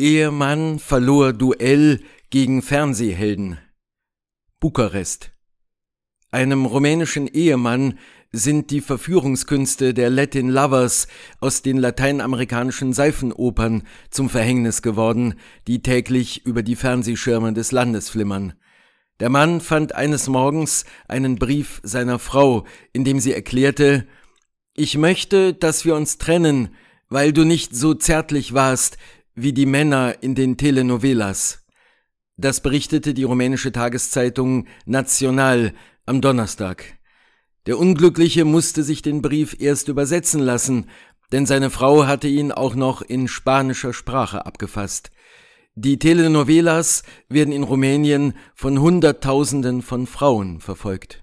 Ehemann verlor Duell gegen Fernsehhelden. Bukarest. Einem rumänischen Ehemann sind die Verführungskünste der Latin Lovers aus den lateinamerikanischen Seifenopern zum Verhängnis geworden, die täglich über die Fernsehschirme des Landes flimmern. Der Mann fand eines Morgens einen Brief seiner Frau, in dem sie erklärte Ich möchte, dass wir uns trennen, weil du nicht so zärtlich warst, wie die Männer in den Telenovelas. Das berichtete die rumänische Tageszeitung Nacional am Donnerstag. Der Unglückliche musste sich den Brief erst übersetzen lassen, denn seine Frau hatte ihn auch noch in spanischer Sprache abgefasst. Die Telenovelas werden in Rumänien von Hunderttausenden von Frauen verfolgt.